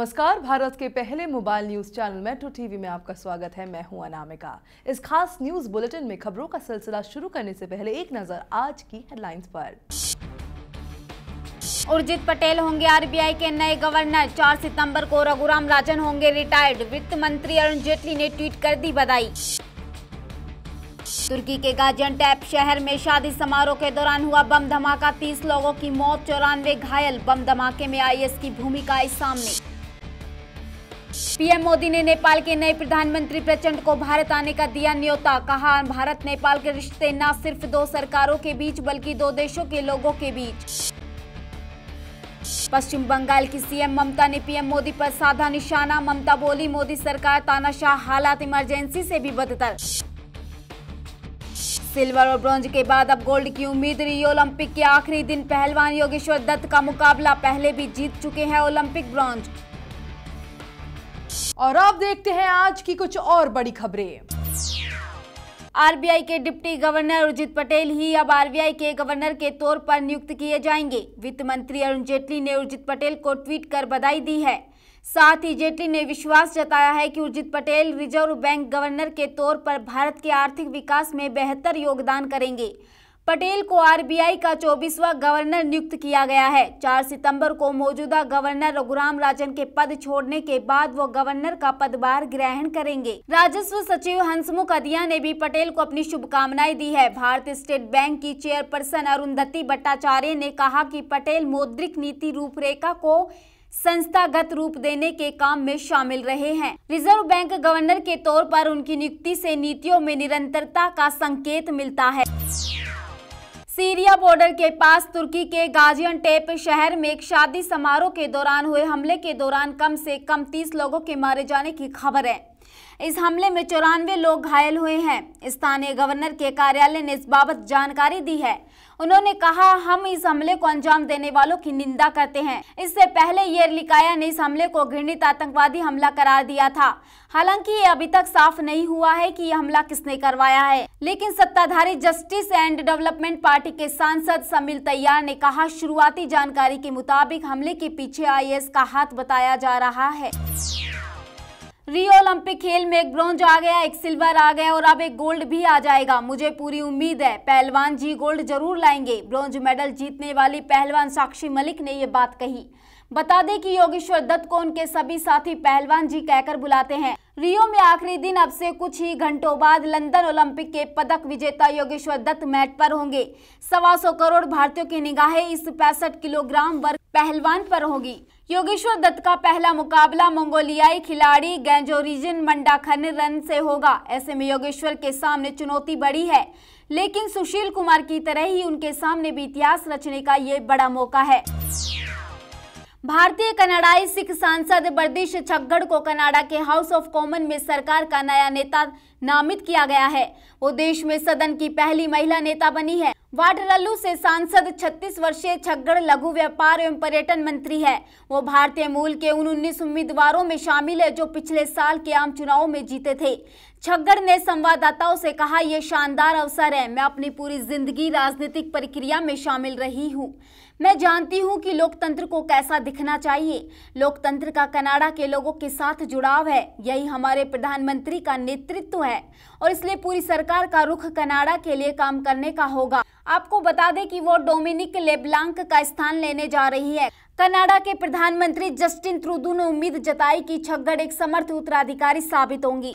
नमस्कार भारत के पहले mobile news channel metro TV में आपका स्वागत है मैं हूं अनामिका इस खास न्यूज बुलेटिन में खबरों का सिलसिला शुरू करने से पहले एक नजर आज की हेडलाइंस पर उर्जित पटेल होंगे आरबीआई के नए गवर्नर 4 सितंबर को रघुराम राजन होंगे रिटायर्ड वित्त मंत्री अरुण जेटली ने ट्वीट कर दी बधाई तुर्की के टैप शहर में शादी समारोह के दौरान हुआ बम धमाका 30 लोगों की मौत चौरानवे घायल बम धमाके में आईएस की भूमिका आई सामने पीएम मोदी ने नेपाल के नए प्रधानमंत्री प्रचंड को भारत आने का दिया न्योता कहा भारत नेपाल के रिश्ते न सिर्फ दो सरकारों के बीच बल्कि दो देशों के लोगों के बीच पश्चिम बंगाल की सीएम ममता ने पीएम मोदी पर साधा निशाना ममता बोली मोदी सरकार तानाशाह हालात इमरजेंसी से भी बदतर सिल्वर और ब्रॉन्ज के बाद अब गोल्ड की उम्मीद रही ओलंपिक के आखिरी दिन पहलवान योगेश्वर दत्त का मुकाबला पहले भी जीत चुके हैं ओलंपिक ब्रॉन्ज और अब देखते हैं आज की कुछ और बड़ी खबरें आरबीआई के डिप्टी गवर्नर उर्जित पटेल ही अब आरबीआई के गवर्नर के तौर पर नियुक्त किए जाएंगे वित्त मंत्री अरुण जेटली ने उर्जित पटेल को ट्वीट कर बधाई दी है साथ ही जेटली ने विश्वास जताया है कि Urjit Patel reserve bank governor के तौर पर भारत के आर्थिक विकास में बेहतर योगदान करेंगे पटेल को आरबीआई का चौबीसवा गवर्नर नियुक्त किया गया है 4 सितंबर को मौजूदा गवर्नर रघुराम राजन के पद छोड़ने के बाद वो गवर्नर का पदभार ग्रहण करेंगे राजस्व सचिव हंसमुख अदिया ने भी पटेल को अपनी शुभकामनाएं दी है भारतीय स्टेट बैंक की चेयरपर्सन अरुंधति भट्टाचार्य ने कहा की पटेल मौद्रिक नीति रूपरेखा को संस्थागत रूप देने के काम में शामिल रहे हैं रिजर्व बैंक गवर्नर के तौर पर उनकी नियुक्ति से नीतियों में निरंतरता का संकेत मिलता है सीरिया बॉर्डर के पास तुर्की के गाजियन टेप शहर में एक शादी समारोह के दौरान हुए हमले के दौरान कम से कम तीस लोगों के मारे जाने की खबर है इस हमले में चौरानवे लोग घायल हुए हैं स्थानीय गवर्नर के कार्यालय ने इस बाबत जानकारी दी है उन्होंने कहा हम इस हमले को अंजाम देने वालों की निंदा करते हैं इससे पहले ये लिकाया ने इस हमले को घृणित आतंकवादी हमला करार दिया था हालांकि ये अभी तक साफ नहीं हुआ है कि यह हमला किसने करवाया है लेकिन सत्ताधारी जस्टिस एंड डेवलपमेंट पार्टी के सांसद समील तैयार ने कहा शुरुआती जानकारी के मुताबिक हमले के पीछे आई का हाथ बताया जा रहा है रियो ओलंपिक खेल में एक ब्रॉन्ज आ गया एक सिल्वर आ गया और अब एक गोल्ड भी आ जाएगा मुझे पूरी उम्मीद है पहलवान जी गोल्ड जरूर लाएंगे ब्रॉन्ज मेडल जीतने वाली पहलवान साक्षी मलिक ने ये बात कही बता दें कि योगेश्वर दत्त को उनके सभी साथी पहलवान जी कहकर बुलाते हैं रियो में आखिरी दिन अब से कुछ ही घंटों बाद लंदन ओलंपिक के पदक विजेता योगेश्वर दत्त मैट पर होंगे सवा सौ करोड़ भारतीयों की निगाहें इस पैंसठ किलोग्राम वर्ग पहलवान पर होगी योगेश्वर दत्त का पहला मुकाबला मंगोलियाई खिलाड़ी गैंजोरिजिन मंडाखन रन से होगा ऐसे में योगेश्वर के सामने चुनौती बड़ी है लेकिन सुशील कुमार की तरह ही उनके सामने भी इतिहास रचने का ये बड़ा मौका है भारतीय कनाडाई सिख सांसद बर्दिश छगड़ को कनाडा के हाउस ऑफ कॉमन में सरकार का नया नेता नामित किया गया है वो देश में सदन की पहली महिला नेता बनी है वाटरलू से सांसद 36 वर्षीय छगड़ लघु व्यापार एवं पर्यटन मंत्री है वो भारतीय मूल के उन उन्नीस उम्मीदवारों में शामिल है जो पिछले साल के आम चुनाव में जीते थे छगड़ ने संवाददाताओं से कहा यह शानदार अवसर है मैं अपनी पूरी जिंदगी राजनीतिक प्रक्रिया में शामिल रही हूँ मैं जानती हूं कि लोकतंत्र को कैसा दिखना चाहिए लोकतंत्र का कनाडा के लोगों के साथ जुड़ाव है यही हमारे प्रधानमंत्री का नेतृत्व है और इसलिए पूरी सरकार का रुख कनाडा के लिए काम करने का होगा आपको बता दें कि वो डोमिनिक लेबलांक का स्थान लेने जा रही है कनाडा के प्रधानमंत्री जस्टिन त्रुदू ने उम्मीद जताई कि छगड़ एक समर्थ उत्तराधिकारी साबित होंगी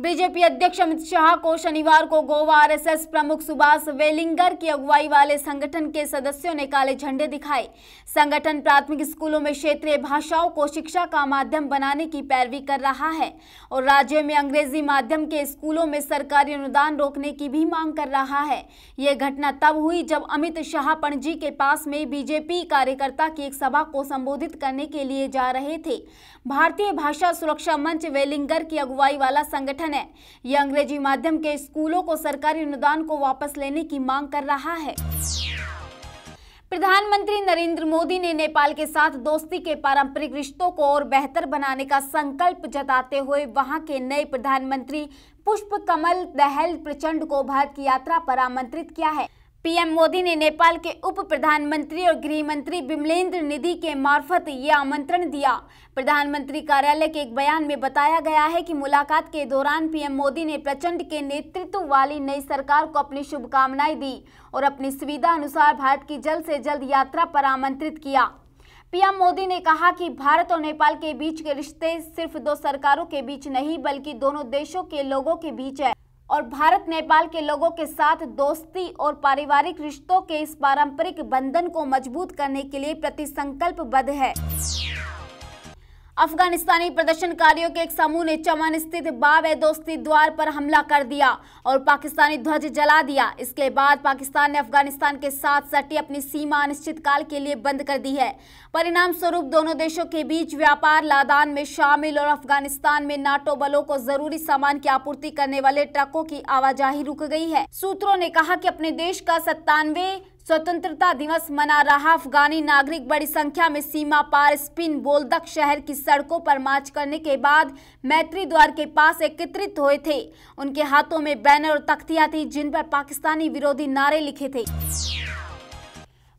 बीजेपी अध्यक्ष अमित शाह को शनिवार को गोवा आरएसएस प्रमुख सुभाष वेलिंगर की अगुवाई वाले संगठन के सदस्यों ने काले झंडे दिखाए संगठन प्राथमिक स्कूलों में क्षेत्रीय भाषाओं को शिक्षा का माध्यम बनाने की पैरवी कर रहा है और राज्य में अंग्रेजी माध्यम के स्कूलों में सरकारी अनुदान रोकने की भी मांग कर रहा है ये घटना तब हुई जब अमित शाह पणजी के पास में बीजेपी कार्यकर्ता की एक सभा को संबोधित करने के लिए जा रहे थे भारतीय भाषा सुरक्षा मंच वेलिंगर की अगुवाई वाला संगठन संगठन है ये अंग्रेजी माध्यम के स्कूलों को सरकारी अनुदान को वापस लेने की मांग कर रहा है प्रधानमंत्री नरेंद्र मोदी ने नेपाल के साथ दोस्ती के पारंपरिक रिश्तों को और बेहतर बनाने का संकल्प जताते हुए वहां के नए प्रधानमंत्री पुष्प कमल दहल प्रचंड को भारत की यात्रा पर आमंत्रित किया है पीएम मोदी ने नेपाल के उप प्रधानमंत्री और गृह मंत्री बिमलेंद्र निधि के मार्फत ये आमंत्रण दिया प्रधानमंत्री कार्यालय के एक बयान में बताया गया है कि मुलाकात के दौरान पीएम मोदी ने प्रचंड के नेतृत्व वाली नई सरकार को अपनी शुभकामनाएं दी और अपनी सुविधा अनुसार भारत की जल्द से जल्द यात्रा पर आमंत्रित किया पीएम मोदी ने कहा कि भारत और नेपाल के बीच के रिश्ते सिर्फ दो सरकारों के बीच नहीं बल्कि दोनों देशों के लोगों के बीच है और भारत नेपाल के लोगों के साथ दोस्ती और पारिवारिक रिश्तों के इस पारंपरिक बंधन को मजबूत करने के लिए प्रतिसंकल्पबद्ध है अफगानिस्तानी प्रदर्शनकारियों के एक समूह ने चमन स्थित बाब दोस्ती द्वार पर हमला कर दिया और पाकिस्तानी ध्वज जला दिया इसके बाद पाकिस्तान ने अफगानिस्तान के साथ सटी अपनी सीमा अनिश्चितकाल के लिए बंद कर दी है परिणाम स्वरूप दोनों देशों के बीच व्यापार लादान में शामिल और अफगानिस्तान में नाटो बलों को जरूरी सामान की आपूर्ति करने वाले ट्रकों की आवाजाही रुक गई है सूत्रों ने कहा की अपने देश का सत्तानवे स्वतंत्रता दिवस मना रहा अफगानी नागरिक बड़ी संख्या में सीमा पार स्पिन बोलदक शहर की सड़कों पर मार्च करने के बाद मैत्री द्वार के पास एकत्रित हुए थे उनके हाथों में बैनर और तख्तियां थी जिन पर पाकिस्तानी विरोधी नारे लिखे थे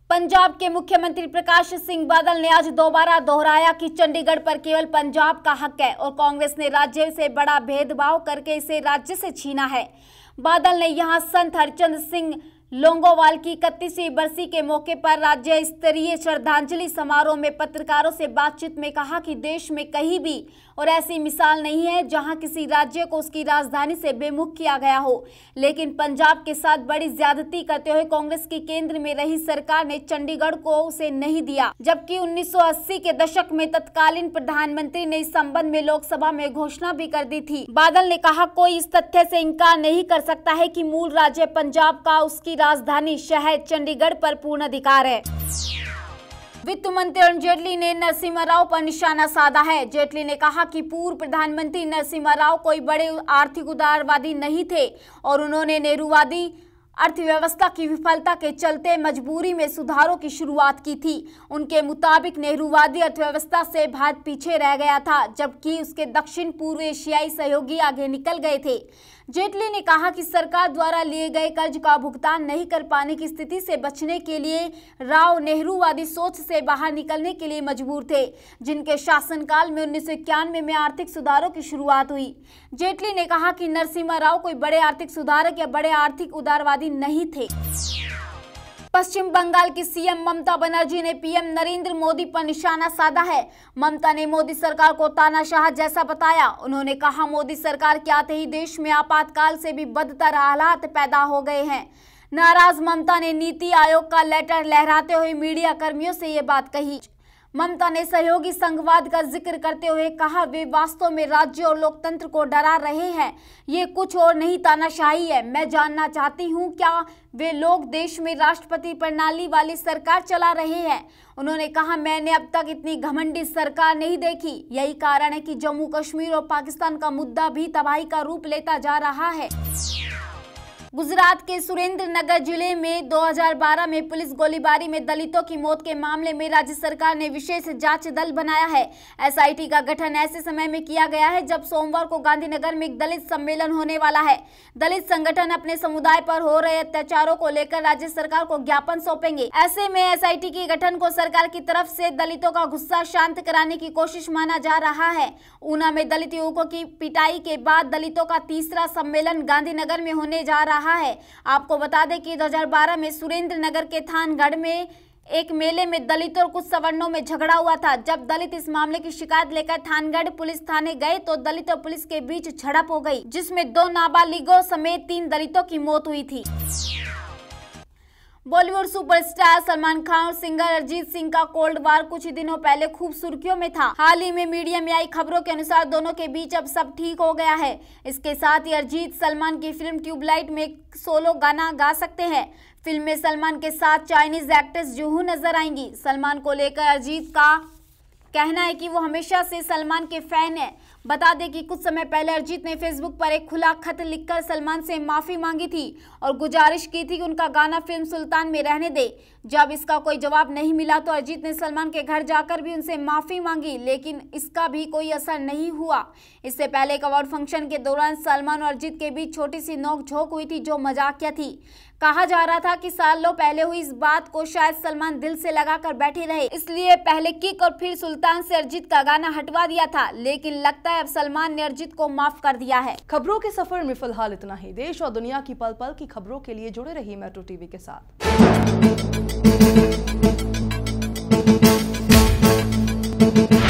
पंजाब के मुख्यमंत्री प्रकाश सिंह बादल ने आज दोबारा दोहराया कि चंडीगढ़ पर केवल पंजाब का हक है और कांग्रेस ने राज्य से बड़ा भेदभाव करके इसे राज्य से छीना है बादल ने यहां संत हरचंद सिंह लोंगोवाल की इकतीसवीं बरसी के मौके पर राज्य स्तरीय श्रद्धांजलि समारोह में पत्रकारों से बातचीत में कहा कि देश में कहीं भी और ऐसी मिसाल नहीं है जहां किसी राज्य को उसकी राजधानी से बेमुख किया गया हो लेकिन पंजाब के साथ बड़ी ज्यादती करते हुए कांग्रेस की केंद्र में रही सरकार ने चंडीगढ़ को उसे नहीं दिया जबकि उन्नीस के दशक में तत्कालीन प्रधानमंत्री ने इस संबंध में लोकसभा में घोषणा भी कर दी थी बादल ने कहा कोई इस तथ्य से इनकार नहीं कर सकता है की मूल राज्य पंजाब का उसकी राजधानी शहर चंडीगढ़ पर पूर्ण अधिकार है वित्त मंत्री अरुण जेटली ने नरसिम्हा राव पर निशाना साधा है जेटली ने कहा कि पूर्व प्रधानमंत्री नरसिम्हा राव कोई बड़े आर्थिक उदारवादी नहीं थे और उन्होंने नेहरूवादी अर्थव्यवस्था की विफलता के चलते मजबूरी में सुधारों की शुरुआत की थी उनके मुताबिक नेहरूवादी अर्थव्यवस्था से भारत पीछे रह गया था जबकि उसके दक्षिण पूर्व एशियाई सहयोगी आगे निकल गए थे जेटली ने कहा कि सरकार द्वारा लिए गए कर्ज का भुगतान नहीं कर पाने की स्थिति से बचने के लिए राव नेहरूवादी सोच से बाहर निकलने के लिए मजबूर थे जिनके शासनकाल में उन्नीस में आर्थिक सुधारों की शुरुआत हुई जेटली ने कहा कि नरसिम्हा राव कोई बड़े आर्थिक सुधारक या बड़े आर्थिक उदारवादी नहीं थे पश्चिम बंगाल की सीएम ममता बनर्जी ने पीएम नरेंद्र मोदी पर निशाना साधा है ममता ने मोदी सरकार को तानाशाह जैसा बताया उन्होंने कहा मोदी सरकार के आते ही देश में आपातकाल से भी बदतर हालात पैदा हो गए हैं नाराज ममता ने नीति आयोग का लेटर लहराते हुए मीडिया कर्मियों से ये बात कही ममता ने सहयोगी संघवाद का जिक्र करते हुए कहा वे वास्तव में राज्य और लोकतंत्र को डरा रहे हैं ये कुछ और नहीं तानाशाही है मैं जानना चाहती हूँ क्या वे लोग देश में राष्ट्रपति प्रणाली वाली सरकार चला रहे हैं उन्होंने कहा मैंने अब तक इतनी घमंडी सरकार नहीं देखी यही कारण है कि जम्मू कश्मीर और पाकिस्तान का मुद्दा भी तबाही का रूप लेता जा रहा है गुजरात के सुरेंद्र नगर जिले में 2012 में पुलिस गोलीबारी में दलितों की मौत के मामले में राज्य सरकार ने विशेष जांच दल बनाया है एसआईटी का गठन ऐसे समय में किया गया है जब सोमवार को गांधीनगर में एक दलित सम्मेलन होने वाला है दलित संगठन अपने समुदाय पर हो रहे अत्याचारों को लेकर राज्य सरकार को ज्ञापन सौंपेंगे ऐसे में एस के गठन को सरकार की तरफ से दलितों का गुस्सा शांत कराने की कोशिश माना जा रहा है ऊना में दलित युवकों की पिटाई के बाद दलितों का तीसरा सम्मेलन गांधीनगर में होने जा रहा रहा है आपको बता दें कि 2012 में सुरेंद्र नगर के थानगढ़ में एक मेले में दलितों और कुछ सवर्णों में झगड़ा हुआ था जब दलित इस मामले की शिकायत लेकर थानगढ़ पुलिस थाने गए तो दलित और पुलिस के बीच झड़प हो गई जिसमें दो नाबालिगों समेत तीन दलितों की मौत हुई थी बॉलीवुड सुपरस्टार सलमान खान और सिंगर अरिजीत सिंह का कोल्ड वार कुछ ही दिनों पहले खूब सुर्खियों में था हाल ही में मीडिया में आई खबरों के अनुसार दोनों के बीच अब सब ठीक हो गया है इसके साथ ही अरिजीत सलमान की फिल्म ट्यूबलाइट में एक सोलो गाना गा सकते हैं फिल्म में सलमान के साथ चाइनीज एक्ट्रेस जूहू नजर आएंगी सलमान को लेकर अरिजीत का कहना है कि वो हमेशा से सलमान के फैन है बता दें कि कुछ समय पहले अरिजीत ने फेसबुक पर एक खुला खत लिखकर सलमान से माफ़ी मांगी थी और गुजारिश की थी कि उनका गाना फिल्म सुल्तान में रहने दे जब इसका कोई जवाब नहीं मिला तो अरिजीत ने सलमान के घर जाकर भी उनसे माफ़ी मांगी लेकिन इसका भी कोई असर नहीं हुआ इससे पहले एक अवार्ड फंक्शन के दौरान सलमान और अरिजीत के बीच छोटी सी नोक झोंक हुई थी जो मजाकिया थी कहा जा रहा था कि सालों पहले हुई इस बात को शायद सलमान दिल से लगाकर बैठे रहे इसलिए पहले किक और फिर सुल्तान से अरिजीत का गाना हटवा दिया था लेकिन लगता है अब सलमान ने अरिजीत को माफ कर दिया है खबरों के सफर में फिलहाल इतना ही देश और दुनिया की पल पल की खबरों के लिए जुड़े रही मेट्रो टीवी के साथ